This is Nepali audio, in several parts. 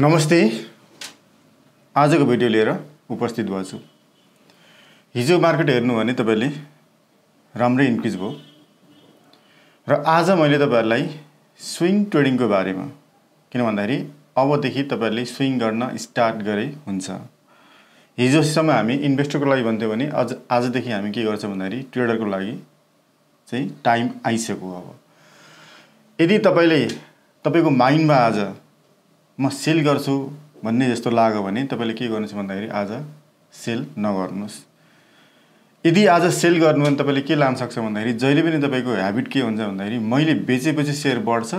नमस्ते आजको भिडियो लिएर उपस्थित भएको हिजो मार्केट हेर्नु भने तपाईँले राम्रै इन्क्रिज भयो र आज मैले तपाईँहरूलाई स्विङ ट्रेडिङको बारेमा किन भन्दाखेरि अबदेखि तपाईँहरूले स्विङ गर्न स्टार्ट गरे हुन्छ हिजोसम्म हामी इन्भेस्टरको लागि भन्थ्यौँ भने अझ आजदेखि हामी के गर्छौँ भन्दाखेरि ट्रेडरको लागि चाहिँ टाइम आइसक्यो अब यदि तपाईँले तपाईँको माइन्डमा आज म सेल गर्छु भन्ने जस्तो लाग्यो भने तपाईँले के गर्नुहोस् भन्दाखेरि आज सेल नगर्नुहोस् यदि आज सेल गर्नु भने तपाईँले के लान सक्छ भन्दाखेरि जहिले पनि तपाईँको ह्याबिट के हुन्छ भन्दाखेरि मैले बेचेपछि सेयर बढ्छ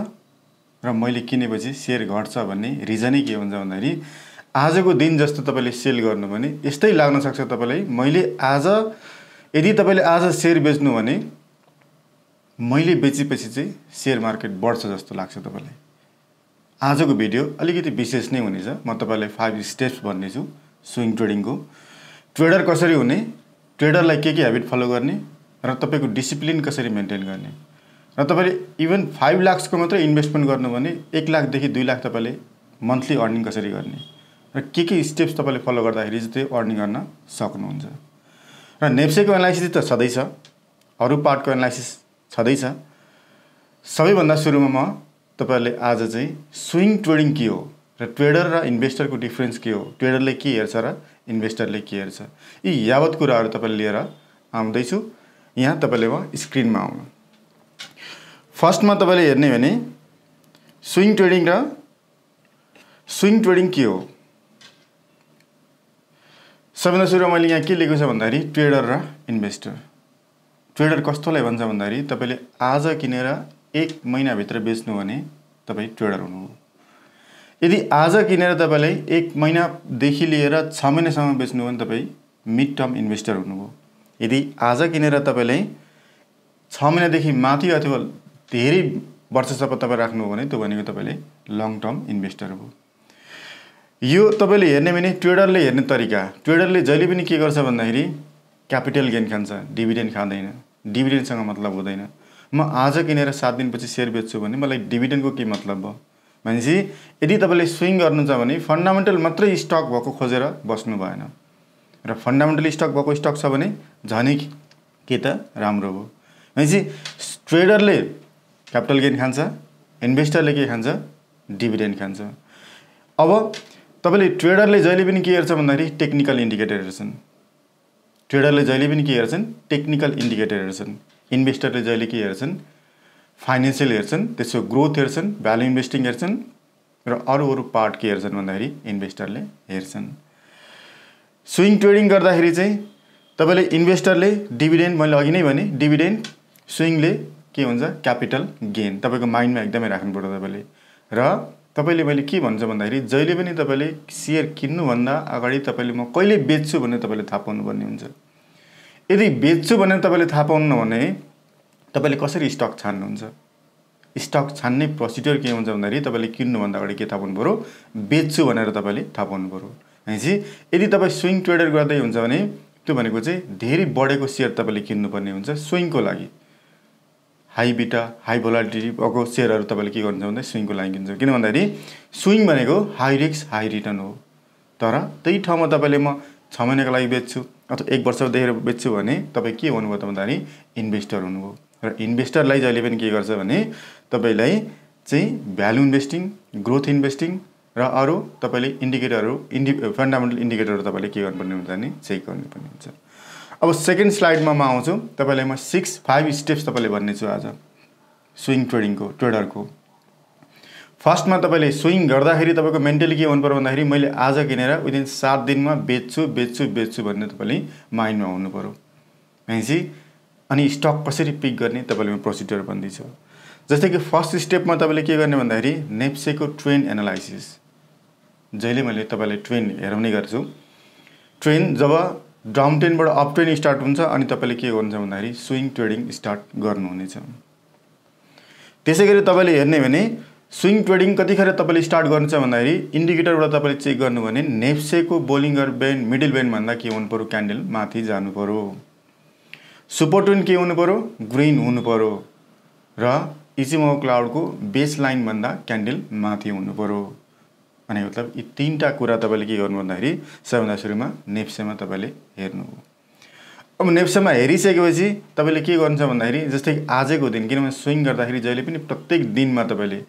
र मैले किनेपछि सेयर घट्छ भन्ने रिजनै के हुन्छ भन्दाखेरि आजको दिन जस्तो तपाईँले सेल गर्नु भने यस्तै लाग्न सक्छ तपाईँलाई मैले आज यदि तपाईँले आज सेयर बेच्नु भने मैले बेचेपछि चाहिँ सेयर मार्केट बढ्छ जस्तो लाग्छ तपाईँलाई आजको भिडियो अलिकति विशेष नै हुनेछ म तपाईँलाई फाइभ स्टेप्स भन्नेछु स्विङ ट्रेडिङको ट्रेडर कसरी हुने ट्रेडरलाई के के हेबिट फलो गर्ने र तपाईँको डिसिप्लिन कसरी मेन्टेन गर्ने र तपाईँले इभन फाइभ लाक्सको मात्रै इन्भेस्टमेन्ट गर्नु भने एक लाखदेखि दुई लाख तपाईँले मन्थली अर्निङ कसरी गर्ने र के के स्टेप्स तपाईँले फलो गर्दाखेरि चाहिँ त्यो अर्निङ गर्न सक्नुहुन्छ र नेप्सेको एनालाइसिस त छँदैछ अरू पार्टको एनालाइसिस छँदैछ सबैभन्दा सुरुमा म तपाईँहरूले आज चाहिँ स्विङ ट्रेडिङ के हो र ट्रेडर र इन्भेस्टरको डिफ्रेन्स के हो ट्रेडरले के हेर्छ र इन्भेस्टरले के हेर्छ यी यावत कुराहरू तपाईँले लिएर आउँदैछु यहाँ तपाईँले म स्क्रिनमा आउनु फर्स्टमा तपाईँले हेर्ने भने स्विङ ट्रेडिङ र स्विङ ट्रेडिङ के हो सबैभन्दा सुरुमा मैले यहाँ के लिएको छ भन्दाखेरि ट्रेडर र इन्भेस्टर ट्रेडर कस्तोलाई भन्छ भन्दाखेरि तपाईँले आज किनेर एक महिनाभित्र बेच्नु भने तपाईँ ट्रेडर हुनु यदि आज किनेर तपाईँलाई एक महिनादेखि लिएर छ महिनासम्म बेच्नु भने तपाईँ मिड टर्म इन्भेस्टर हुनुभयो यदि आज किनेर तपाईँलाई छ महिनादेखि माथि अथवा धेरै वर्षसम्म तपाईँ राख्नुभयो भने त्यो भनेको तपाईँले लङ टर्म इन्भेस्टर हो यो तपाईँले हेर्ने भने ट्रेडरले हेर्ने तरिका ट्रेडरले जहिले पनि के गर्छ भन्दाखेरि क्यापिटल गेन खान्छ डिभिडेन्ड खाँदैन डिभिडेन्डसँग मतलब हुँदैन म आज किनेर सात दिनपछि सेयर बेच्छु भने मलाई डिभिडेन्डको के मतलब भयो भनेपछि यदि तपाईँले स्विङ गर्नुहुन्छ भने फन्डामेन्टल मात्रै स्टक भएको खोजेर बस्नु भएन र फन्डामेन्टल स्टक भएको स्टक छ भने झनै के त राम्रो हो भनेपछि ट्रेडरले क्यापिटल गेन खान्छ इन्भेस्टरले के खान्छ डिभिडेन्ड खान्छ अब तपाईँले ट्रेडरले जहिले पनि के हेर्छ भन्दाखेरि टेक्निकल इन्डिकेटर हेर्छन् ट्रेडरले जहिले पनि के हेर्छन् टेक्निकल इन्डिकेटर हेर्छन् इन्भेस्टरले जहिले के हेर्छन् फाइनेन्सियल हेर्छन् त्यसको ग्रोथ हेर्छन् भ्यालु इन्भेस्टिङ हेर्छन् र अरू अरू पार्ट के हेर्छन् भन्दाखेरि इन्भेस्टरले हेर्छन् स्विङ ट्रेडिङ गर्दाखेरि चाहिँ तपाईँले इन्भेस्टरले डिभिडेन्ड मैले अघि नै भने डिभिडेन्ड स्विङले के हुन्छ क्यापिटल गेन तपाईँको माइन्डमा एकदमै राख्नु पर्छ तपाईँले र तपाईँले मैले के भन्छ भन्दाखेरि जहिले पनि तपाईँले सेयर किन्नुभन्दा अगाडि तपाईँले म कहिले बेच्छु भनेर तपाईँले थाहा पाउनुपर्ने हुन्छ यदि बेच्छु भनेर तपाईँले थाहा पाउनु भने तपाईँले कसरी स्टक छान्नुहुन्छ स्टक छान्ने प्रोसिडियर के हुन्छ भन्दाखेरि तपाईँले किन्नुभन्दा अगाडि के थाहा पाउनु पऱ्यो बेच्छु भनेर तपाईँले थाहा पाउनु पऱ्यो भनेपछि यदि तपाईँ स्विङ ट्रेडर गर्दै हुन्छ भने त्यो भनेको चाहिँ धेरै बढेको सेयर तपाईँले किन्नुपर्ने हुन्छ स्विङको लागि हाई बिटा हाई भोलाटिटी भएको सेयरहरू तपाईँले के गर्नुहुन्छ भन्दा स्विङको लागि किन्छ किन भन्दाखेरि स्विङ भनेको हाई रिक्स हाई रिटर्न हो तर त्यही ठाउँमा तपाईँले म छ महिनाको लागि बेच्छु अथवा एक वर्ष देखेर बेच्छु भने तपाईँ के हुनुभयो त भन्दाखेरि इन्भेस्टर हुनुभयो र इन्भेस्टरलाई जहिले पनि के गर्छ भने तपाईँलाई चाहिँ भ्यालु इन्भेस्टिङ ग्रोथ इन्भेस्टिङ र अरू तपाईँले इन्डिकेटरहरू इन्डि फन्डामेन्टल इन्डिकेटरहरू तपाईँले के गर्नुपर्ने हुन्छ भने चेक गर्नुपर्ने हुन्छ अब सेकेन्ड स्लाइडमा म आउँछु तपाईँलाई म सिक्स फाइभ स्टेप्स तपाईँले भन्नेछु आज स्विङ ट्रेडिङको ट्रेडरको फर्स्टमा तपाईँले स्विङ गर्दाखेरि तपाईँको मेन्टली के हुनु पऱ्यो भन्दाखेरि मैले आज किनेर विदिन सात दिनमा बेच्छु बेच्छु बेच्छु भन्ने तपाईँले माइन्डमा हुनु पऱ्यो भनेपछि अनि स्टक कसरी पिक गर्ने तपाईँले म प्रोसिड्युर भन्दैछु जस्तै कि फर्स्ट स्टेपमा तपाईँले के गर्ने भन्दाखेरि नेप्सेको ट्रेन एनालाइसिस जहिले मैले तपाईँलाई ट्रेन हेराउने गर्छु ट्रेन जब डाउन ट्रेनबाट अप ट्रेन स्टार्ट हुन्छ अनि तपाईँले के गर्नुहुन्छ भन्दाखेरि स्विङ ट्रेडिङ स्टार्ट गर्नुहुनेछ त्यसै गरी तपाईँले हेर्ने भने स्विङ ट्रेडिङ कतिखेर तपाईँले स्टार्ट गर्नु छ भन्दाखेरि इन्डिकेटरबाट तपाईँले चेक गर्नु भने नेप्सेको बोलिङर बेन मिडल बेनभन्दा के हुनु पऱ्यो क्यान्डल माथि जानु पऱ्यो सुपर ट्विन के हुनु पऱ्यो ग्रिन हुनु पऱ्यो र इचिमो क्लाउडको बेस लाइनभन्दा क्यान्डल माथि हुनु पऱ्यो अनि मतलब यी तिनवटा कुरा तपाईँले के गर्नु भन्दाखेरि सबैभन्दा सुरुमा नेप्सेमा तपाईँले हेर्नु अब नेप्सेमा हेरिसकेपछि तपाईँले के गर्नु छ भन्दाखेरि जस्तै आजको दिन किनभने स्विङ गर्दाखेरि जहिले पनि प्रत्येक दिनमा तपाईँले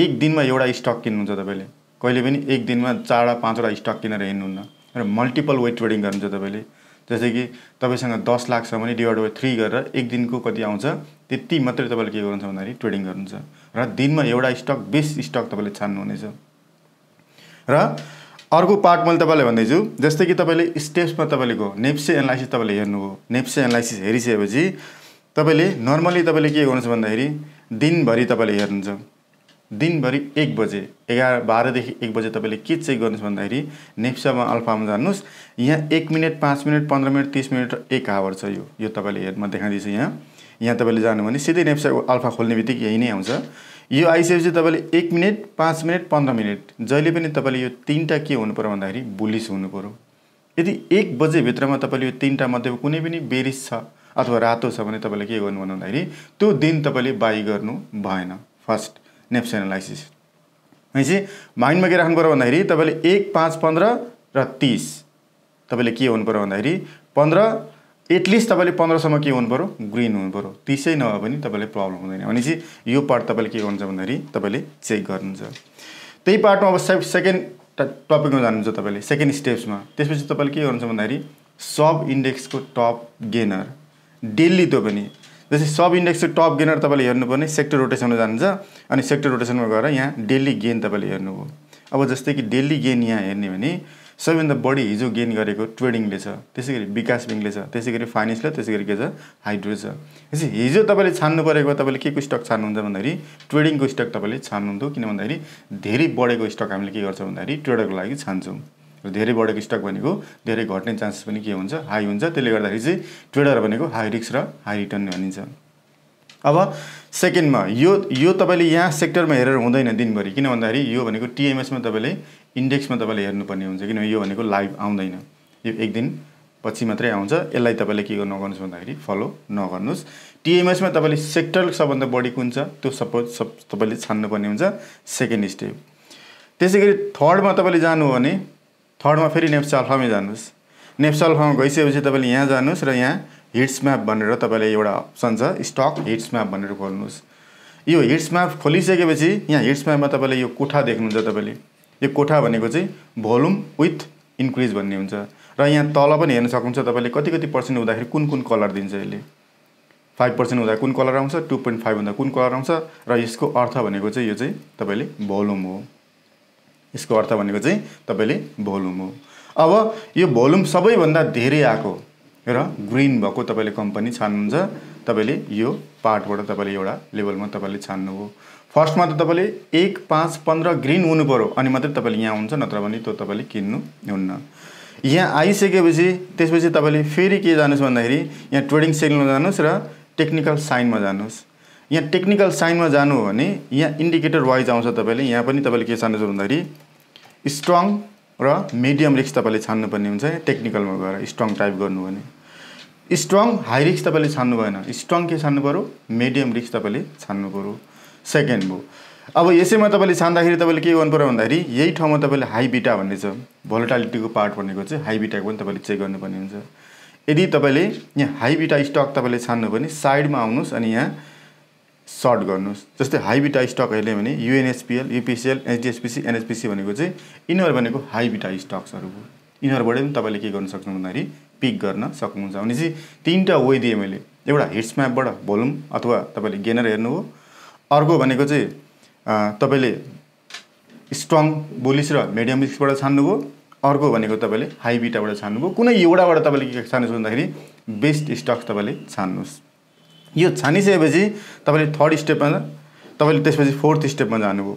एक दिनमा एउटा स्टक किन्नुहुन्छ तपाईँले कहिले पनि एक दिनमा चारवटा पाँचवटा स्टक किनेर हिँड्नुहुन्न र मल्टिपल वेट ट्रेडिङ गर्नुहुन्छ तपाईँले जस्तै कि तपाईँसँग दस लाख छ भने डिभाइड बाई थ्री गरेर एक दिनको कति आउँछ त्यति मात्रै तपाईँले के गर्नुहुन्छ भन्दाखेरि ट्रेडिङ गर्नुहुन्छ र दिनमा एउटा स्टक बेस्ट स्टक तपाईँले छान्नुहुनेछ र अर्को पार्ट मैले तपाईँलाई भन्दैछु जस्तै कि तपाईँले स्टेप्समा तपाईँको नेप्से एनालाइसिस तपाईँले हेर्नुभयो नेप्से एनालाइसिस हेरिसकेपछि तपाईँले नर्मली तपाईँले के गर्नुहुन्छ भन्दाखेरि दिनभरि तपाईँले हेर्नुहुन्छ दिनभरि एक बजे एघार बाह्रदेखि एक बजे तपाईँले के चेक गर्नुहोस् भन्दाखेरि नेप्सामा अल्फामा जानुहोस् यहाँ एक मिनट पाँच मिनट पन्ध्र मिनट तिस मिनट र एक आवर छ यो यो तपाईँले हेर्न देखाइदिन्छु यहाँ यहाँ तपाईँले जानु भने सिधै नेप्साको अल्फा खोल्ने बित्तिकै यही नै आउँछ यो आइसकेपछि तपाईँले एक मिनट पाँच मिनट पन्ध्र मिनट जहिले पनि तपाईँले यो तिनवटा के हुनु पऱ्यो भन्दाखेरि बुलिस हुनु पऱ्यो यदि एक बजेभित्रमा तपाईँले यो तिनवटा मध्येको कुनै पनि बेरिस छ अथवा रातो छ भने तपाईँले के गर्नु भन्दाखेरि त्यो दिन तपाईँले बाई गर्नु भएन फर्स्ट नेप्स एनालाइसिस भनेपछि माइन्डमा के राख्नु पऱ्यो भन्दाखेरि तपाईँले एक पाँच पन्ध्र र तिस तपाईँले के हुनु पऱ्यो भन्दाखेरि पन्ध्र एटलिस्ट तपाईँले पन्ध्रसम्म के हुनु पऱ्यो ग्रिन हुनु पऱ्यो तिसै नभए पनि तपाईँले प्रब्लम हुँदैन भनेपछि यो पार्ट तपाईँले के गर्नुहुन्छ भन्दाखेरि तपाईँले चेक गर्नुहुन्छ त्यही पार्टमा अब से सेकेन्ड टपिकमा जानुहुन्छ तपाईँले सेकेन्ड स्टेप्समा त्यसपछि तपाईँले के गर्नुहुन्छ भन्दाखेरि सब इन्डेक्सको टप गेनर डेली त्यो पनि जस्तै सब इन्डेक्सको टप गेनर तपाईँले हेर्नुपर्ने सेक्टर रोटेसनमा जानुहुन्छ अनि सेक्टर रोटेसनमा गएर यहाँ डेली गेन तपाईँले हेर्नुभयो अब जस्तै कि डेली गेन यहाँ हेर्ने भने सबैभन्दा बढी हिजो गेन गरेको ट्रेडिङले छ त्यसै गरी विकास ब्याङ्कले छ त्यसै गरी फाइनेन्सले त्यसै गरी के छ हाइड्रो छ त्यसै हिजो तपाईँले छान्नु परेको तपाईँले के को स्टक छान्नुहुन्छ भन्दाखेरि ट्रेडिङको स्टक तपाईँले छान्नुहुन्थ्यो किन भन्दाखेरि धेरै बढेको स्टक हामीले के गर्छौँ भन्दाखेरि ट्रेडरको लागि छान्छौँ र धेरै बढेको स्टक भनेको धेरै घट्ने चान्सेस पनि के हुन्छ हाई हुन्छ त्यसले गर्दाखेरि चाहिँ ट्रेडर भनेको हाई रिक्स र हाई रिटर्न भनिन्छ अब सेकेन्डमा यो यो तपाईँले यहाँ सेक्टरमा हेरेर हुँदैन दिनभरि किन भन्दाखेरि यो भनेको टिएमएसमा तपाईँले इन्डेक्समा तपाईँले हेर्नुपर्ने हुन्छ किनभने यो भनेको लाइभ आउँदैन यो एक दिन पछि मात्रै आउँछ यसलाई तपाईँले के नगर्नुहोस् भन्दाखेरि फलो नगर्नुहोस् टिएमएसमा तपाईँले सेक्टर सबभन्दा बढी कुन छ त्यो सपोज सब तपाईँले छान्नुपर्ने हुन्छ सेकेन्ड स्टेप त्यसै गरी थर्डमा तपाईँले जानु हो भने थर्डमा फेरि नेप्स अल्फामै जानुहोस् नेप्स अल्फामा गइसकेपछि तपाईँले यहाँ जानुहोस् र यहाँ हिट्स म्याप भनेर तपाईँले एउटा अप्सन छ स्टक हिट्स म्याप भनेर खोल्नुहोस् यो हिट्स म्याप खोलिसकेपछि यहाँ हिट्स म्यापमा तपाईँले यो कोठा देख्नुहुन्छ तपाईँले यो कोठा भनेको चाहिँ भोल्युम विथ इन्क्रिज भन्ने हुन्छ र यहाँ तल पनि हेर्न सक्नुहुन्छ तपाईँले कति कति पर्सेन्ट हुँदाखेरि कुन कुन कलर दिन्छ यसले फाइभ पर्सेन्ट हुँदा कुन कलर आउँछ टु पोइन्ट फाइभ हुँदा कुन कलर आउँछ र यसको अर्थ भनेको चाहिँ यो चाहिँ तपाईँले भोल्युम हो यसको अर्थ भनेको चाहिँ तपाईँले भोल्युम हो अब यो भोल्युम सबैभन्दा धेरै आएको र ग्रिन भएको तपाईँले कम्पनी छान्नुहुन्छ तपाईँले यो पार्टबाट तपाईँले एउटा लेभलमा तपाईँले छान्नुभयो फर्स्टमा त तपाईँले एक पाँच पन्ध्र ग्रिन हुनु पऱ्यो अनि मात्रै तपाईँले यहाँ हुन्छ नत्र भने त्यो तपाईँले हुन्न यहाँ आइसकेपछि त्यसपछि तपाईँले फेरि के जानुहोस् भन्दाखेरि यहाँ ट्रेडिङ सेलमा जानुहोस् र टेक्निकल साइनमा जानुहोस् यहाँ टेक्निकल साइनमा जानु हो भने यहाँ इन्डिकेटर वाइज आउँछ तपाईँले यहाँ पनि तपाईँले के छान्नुहोस् भन्दाखेरि स्ट्रङ र मिडियम रिक्स तपाईँले छान्नुपर्ने हुन्छ टेक्निकलमा गएर स्ट्रङ टाइप गर्नु भने स्ट्रङ हाई रिक्स तपाईँले छान्नु भएन स्ट्रङ के छान्नु पऱ्यो मिडियम रिक्स तपाईँले छान्नु पऱ्यो सेकेन्ड भयो अब यसैमा तपाईँले छान्दाखेरि तपाईँले के गर्नु पऱ्यो भन्दाखेरि यही ठाउँमा तपाईँले हाई बिटा भन्ने छ भोलिटालिटीको पार्ट भनेको चाहिँ हाई बिटाको पनि तपाईँले चेक गर्नुपर्ने हुन्छ यदि तपाईँले यहाँ हाई बिटा स्टक तपाईँले छान्नु भने साइडमा आउनुहोस् अनि यहाँ सर्ट गर्नुहोस् जस्तै हाइबिटा स्टक हेर्ने भने युएनएसपिएल युपिसिएल एचडिएसपिसी एनएचपिसी भनेको चाहिँ यिनीहरू भनेको हाइबिटा स्टक्सहरू हो यिनीहरूबाट पनि तपाईँले के गर्नु सक्नु भन्दाखेरि पिक गर्न सक्नुहुन्छ भने चाहिँ तिनवटा वे दिएँ मैले एउटा हिट्स म्यापबाट भोलुम अथवा तपाईँले गेनर हेर्नु हो अर्को भनेको चाहिँ तपाईँले स्ट्रङ बुलिस र मिडियम रिक्सबाट छान्नुभयो अर्को भनेको तपाईँले हाई बिटाबाट छान्नुभयो कुनै एउटाबाट तपाईँले के छान्नुहोस् भन्दाखेरि बेस्ट स्टक्स तपाईँले छान्नुहोस् यो छानिसकेपछि तपाईँले थर्ड स्टेपमा तपाईँले त्यसपछि फोर्थ स्टेपमा जानुभयो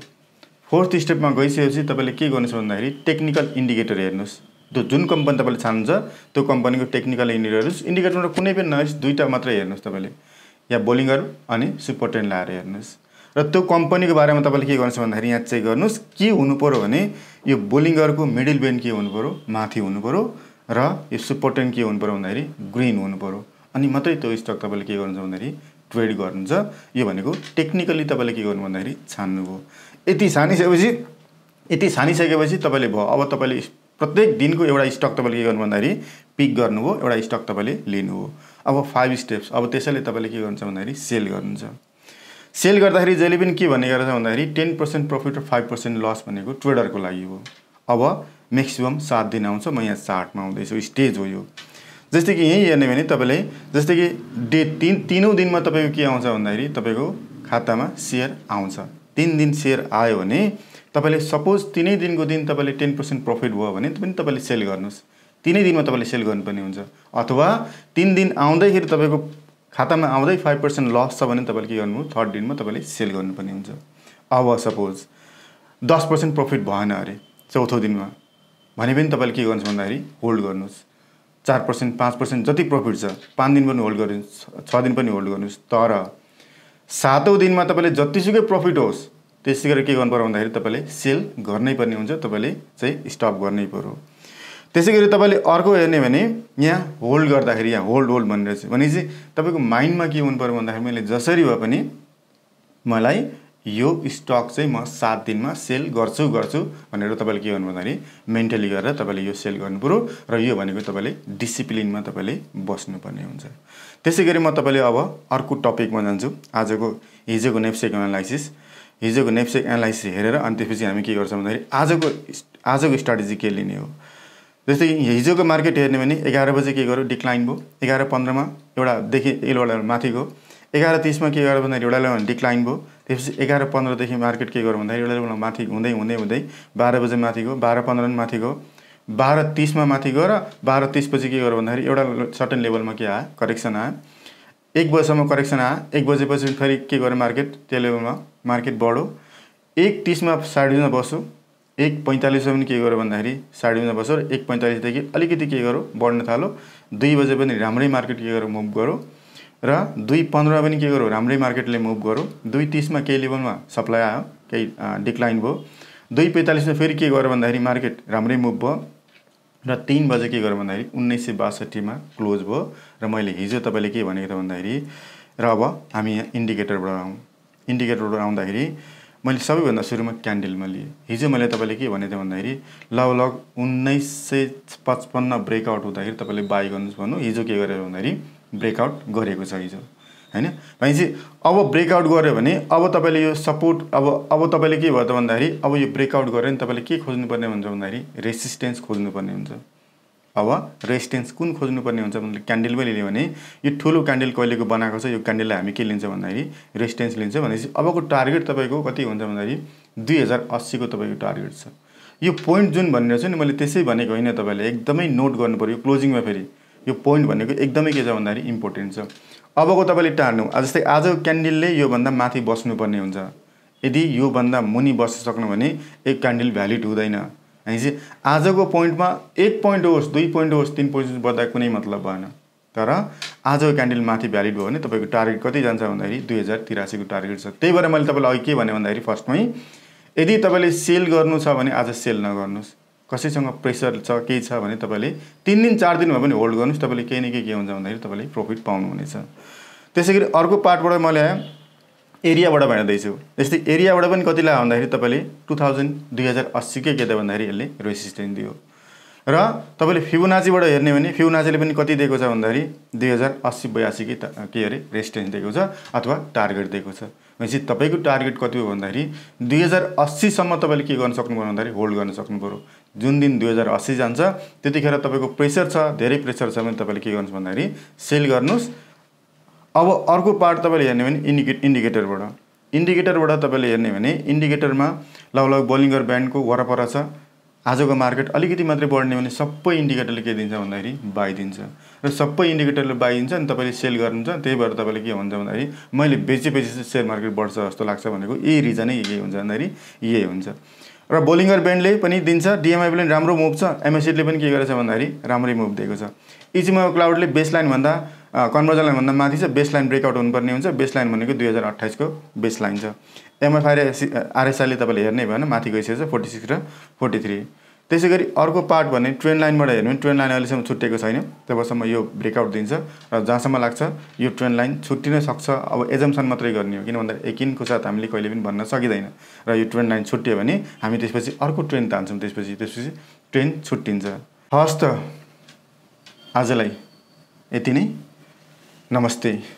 फोर्थ स्टेपमा गइसकेपछि तपाईँले के गर्नुहोस् भन्दाखेरि टेक्निकल इन्डिकेटर हेर्नुहोस् त्यो जुन कम्पनी तपाईँले छान्नुहुन्छ त्यो कम्पनीको टेक्निकल इन्डिकेटर हेर्नुहोस् इन्डिकेटरमा कुनै पनि नहोस् दुईवटा मात्रै हेर्नुहोस् तपाईँले या बोलिङर अनि सुपर टेन लाएर हेर्नुहोस् र त्यो कम्पनीको बारेमा तपाईँले के गर्नुहोस् भन्दाखेरि यहाँ चेक गर्नुहोस् के हुनु पऱ्यो भने यो बोलिङरको मिडल बेन के हुनु पऱ्यो माथि हुनु पऱ्यो र यो सुपर टेन के हुनु पऱ्यो भन्दाखेरि ग्रिन हुनु पऱ्यो अनि मात्रै त्यो स्टक तपाईँले के गर्नुहुन्छ भन्दाखेरि ट्रेड गर्नुहुन्छ यो भनेको टेक्निकली तपाईँले के गर्नु भन्दाखेरि छान्नुभयो यति छानिसकेपछि यति छानिसकेपछि तपाईँले भयो अब तपाईँले प्रत्येक दिनको एउटा स्टक तपाईँले के गर्नु भन्दाखेरि पिक गर्नुभयो एउटा स्टक तपाईँले लिनुभयो अब फाइभ स्टेप्स अब त्यसैले तपाईँले के गर्नुहुन्छ भन्दाखेरि सेल गर्नुहुन्छ सेल गर्दाखेरि जहिले पनि के भन्ने रहेछ भन्दाखेरि टेन पर्सेन्ट प्रफिट र फाइभ पर्सेन्ट लस भनेको ट्रेडरको लागि हो अब म्याक्सिमम् सात दिन आउँछ म यहाँ चार्टमा आउँदैछु स्टेज हो यो जस्तै कि यहीँ हेर्ने भने तपाईँले जस्तै कि डे तिन तिनौँ दिनमा तपाईँको के आउँछ भन्दाखेरि तपाईँको खातामा सेयर आउँछ तिन दिन सेयर आयो भने तपाईँले सपोज तिनै दिनको दिन तपाईँले टेन पर्सेन्ट प्रफिट भयो भने पनि तपाईँले सेल गर्नुहोस् तिनै दिनमा तपाईँले सेल गर्नुपर्ने हुन्छ अथवा तिन दिन आउँदैखेरि तपाईँको खातामा आउँदै फाइभ पर्सेन्ट लस छ भने तपाईँले के गर्नु थर्ड दिनमा तपाईँले सेल गर्नुपर्ने हुन्छ अब सपोज दस पर्सेन्ट प्रफिट भएन अरे चौथो दिनमा भने पनि तपाईँले के गर्नुहोस् भन्दाखेरि होल्ड गर्नुहोस् चार पर्सेन्ट पाँच पर्सेन्ट जति प्रफिट छ पाँच दिन पनि होल्ड गरिदिनुहोस् छ दिन पनि होल्ड गर्नुहोस् तर सातौँ दिनमा तपाईँले जतिसुकै प्रफिट होस् त्यसै गरेर के गर्नु पर्यो भन्दाखेरि तपाईँले सेल गर्नै पर्ने हुन्छ तपाईँले चाहिँ स्टप गर्नै पर्यो त्यसै गरी तपाईँले अर्को हेर्ने भने यहाँ होल्ड गर्दाखेरि यहाँ होल्ड होल्ड भनेर चाहिँ भनेपछि तपाईँको माइन्डमा के हुनु पऱ्यो भन्दाखेरि मैले जसरी भए पनि मलाई यो स्टक चाहिँ म सात दिनमा सेल गर्छु गर्छु भनेर तपाईँले के गर्नु भन्दाखेरि मेन्टली गरेर तपाईँले यो सेल गर्नु पऱ्यो र यो भनेको तपाईँले डिसिप्लिनमा तपाईँले बस्नुपर्ने हुन्छ त्यसै गरी म तपाईँले अब अर्को टपिकमा जान्छु आजको हिजोको नेप्सेक एनालाइसिस हिजोको नेप्सेक एनालाइसिस हेरेर अनि त्यसपछि हामी के गर्छौँ भन्दाखेरि आजको आजको स्ट्राटेजी के लिने हो जस्तै हिजोको मार्केट हेर्ने भने एघार बजे के गर्यो डिक्लाइन भयो एघार पन्ध्रमा एउटादेखि एउटा माथि गयो एघार तिसमा के गर्यो भन्दाखेरि एउटा डिक्लाइन भयो त्यसपछि एघार पन्ध्रदेखि मार्केट के गरौँ भन्दाखेरि एउटा एउटा माथि हुँदै हुँदै हुँदै बाह्र बजे माथि गयो बाह्र पन्ध्र पनि माथि गयो बाह्र तिसमा माथि गयो र बाह्र तिसपछि के गर्यो भन्दाखेरि एउटा सर्टेन लेभलमा के आयो करेक्सन आयो एक बजीसम्म करेक्सन आयो एक बजेपछि फेरि के गर्यो मार्केट त्यो लेभलमा मार्केट बढो एक तिसमा साढे बस्यो एक पैँतालिसमा पनि के गर्यो भन्दाखेरि साढे बिसमा बस्यो र एक पैँतालिसदेखि अलिकति के गर्यो बढ्न थालो दुई बजे पनि राम्रै मार्केट के गर्यो मुभ गरौँ र दुई पन्ध्रमा पनि के गर्यो राम्रै मार्केटले मुभ गर्यो दुई तिसमा केही लेभलमा सप्लाई आयो केही डिक्लाइन भयो दुई पैँतालिसमा फेरि के गर्यो भन्दाखेरि मार्केट राम्रै मुभ भयो र तिन बजे के गर्यो भन्दाखेरि उन्नाइस सय बासठीमा क्लोज भयो र मैले हिजो तपाईँले के भनेको थिएँ भन्दाखेरि र अब हामी यहाँ इन्डिकेटरबाट आउँ इन्डिकेटरबाट आउँदाखेरि मैले सबैभन्दा सुरुमा क्यान्डलमा लिएँ हिजो मैले तपाईँले के भनेको थिएँ भन्दाखेरि लगभग उन्नाइस सय पचपन्न ब्रेकआउट हुँदाखेरि तपाईँले बाई गर्नुहोस् भन्नु हिजो के गरेर भन्दाखेरि ब्रेकआउट गरेको छ हिजो होइन भनेपछि अब ब्रेकआउट गऱ्यो भने अब तपाईँले यो सपोर्ट अब अब तपाईँले के भयो त भन्दाखेरि अब यो ब्रेकआउट गऱ्यो भने तपाईँले के खोज्नुपर्ने हुन्छ भन्दाखेरि रेसिस्टेन्स खोज्नुपर्ने हुन्छ अब रेसिस्टेन्स कुन खोज्नुपर्ने हुन्छ भने क्यान्डलमै पनि लियो भने यो ठुलो क्यान्डल कहिलेको बनाएको छ यो क्यान्डललाई हामी के लिन्छ भन्दाखेरि रेसिस्टेन्स लिन्छ भनेपछि अबको टार्गेट तपाईँको कति हुन्छ भन्दाखेरि दुई हजार अस्सीको तपाईँको टार्गेट छ यो पोइन्ट जुन भनेर छु नि मैले त्यसै भनेको होइन तपाईँले एकदमै नोट गर्नु क्लोजिङमा फेरि यो पोइन्ट भनेको एकदमै के छ भन्दाखेरि इम्पोर्टेन्ट छ अबको तपाईँले टार्नु जस्तै आज क्यान्डलले योभन्दा माथि बस्नुपर्ने हुन्छ यदि योभन्दा मुनि बस्न सक्नु भने एक क्यान्डल भ्यालिड हुँदैन भनेपछि आजको पोइन्टमा एक पोइन्ट होस् दुई पोइन्ट होस् तिन पोइन्ट बढ्दा कुनै मतलब भएन तर आजको क्यान्डल माथि भ्यालिड भयो भने तपाईँको टार्गेट कति जान्छ भन्दाखेरि दुई हजार तिरासीको टार्गेट छ त्यही भएर मैले तपाईँलाई अघि के भने भन्दाखेरि फर्स्टमै यदि तपाईँले सेल गर्नु छ भने आज सेल नगर्नुहोस् कसैसँग प्रेसर छ केही छ भने तपाईँले तिन दिन चार दिन भए पनि होल्ड गर्नुहोस् तपाईँले केही न केही के हुन्छ भन्दाखेरि तपाईँले प्रफिट पाउनुहुनेछ त्यसै गरी अर्को पार्टबाट मैले आएँ एरियाबाट छु जस्तै एरियाबाट पनि कति लाग्यो भन्दाखेरि तपाईँले टु थाउजन्ड दुई हजार अस्सीकै के त भन्दाखेरि यसले रेसिस्टेन्स दियो र तपाईँले फिबोनाचीबाट हेर्ने भने फिबोनाचीले पनि कति दिएको छ भन्दाखेरि दुई हजार अस्सी बयासीकै के अरे रेसिस्टेन्स दिएको छ अथवा टार्गेट दिएको छ भनेपछि तपाईँको टार्गेट कति हो भन्दाखेरि दुई हजार अस्सीसम्म तपाईँले के गर्न सक्नु पऱ्यो भन्दाखेरि होल्ड गर्न सक्नु पऱ्यो जुन दिन दुई हजार अस्सी जान्छ त्यतिखेर तपाईँको प्रेसर छ धेरै प्रेसर छ भने तपाईँले के गर्नुहोस् भन्दाखेरि सेल गर्नुहोस् अब अर्को पार्ट तपाईँले हेर्ने भने इन्डिके इन्डिकेटरबाट इन्डिकेटरबाट तपाईँले हेर्ने भने इन्डिकेटरमा लगभग बोलिङ्गर ब्यान्डको वरपर छ आजको मार्केट अलिकति मात्रै बढ्ने भने सबै इन्डिकेटरले के दिन्छ भन्दाखेरि बाई दिन्छ र सबै इन्डिकेटरले बाई दिन्छ अनि तपाईँले सेल गर्नुहुन्छ त्यही भएर तपाईँले के हुन्छ भन्दाखेरि मैले बेचेपछि सेयर मार्केट बढ्छ जस्तो लाग्छ भनेको यही रिजनै यही हुन्छ भन्दाखेरि यही हुन्छ र बोलिङ्गर ब्यान्डले पनि दिन्छ डिएमआई पनि राम्रो मुभ छ एमएसएडले पनि के गरेको छ भन्दाखेरि राम्रै मुभ दिएको छ इचिमा क्लाउडले बेस लाइनभन्दा कन्भर्जन लाइनभन्दा माथि छ बेस लाइन ब्रेकआउट हुनुपर्ने हुन्छ बेस लाइन भनेको दुई हजार अट्ठाइसको बेस लाइन छ एमएफआरएसी आरएसआईले तपाईँले हेर्ने भएन माथि गइसकेको छ फोर्टी सिक्स र फोर्टी थ्री त्यसै गरी अर्को पार्ट भने ट्रेन लाइनबाट हेर्यो भने ट्रेन लाइन अहिलेसम्म छुट्टिएको छैन तबसम्म यो ब्रेकआउट दिन्छ र जहाँसम्म लाग्छ यो ट्रेन लाइन छुट्टिन सक्छ अब एजम्सन मात्रै गर्ने हो किन भन्दा एकिनको साथ हामीले कहिले पनि भन्न सकिँदैन र यो ट्रेन लाइन छुट्यो भने हामी त्यसपछि अर्को ट्रेन तान्छौँ त्यसपछि त्यसपछि ट्रेन छुट्टिन्छ हस् आजलाई यति नै नमस्ते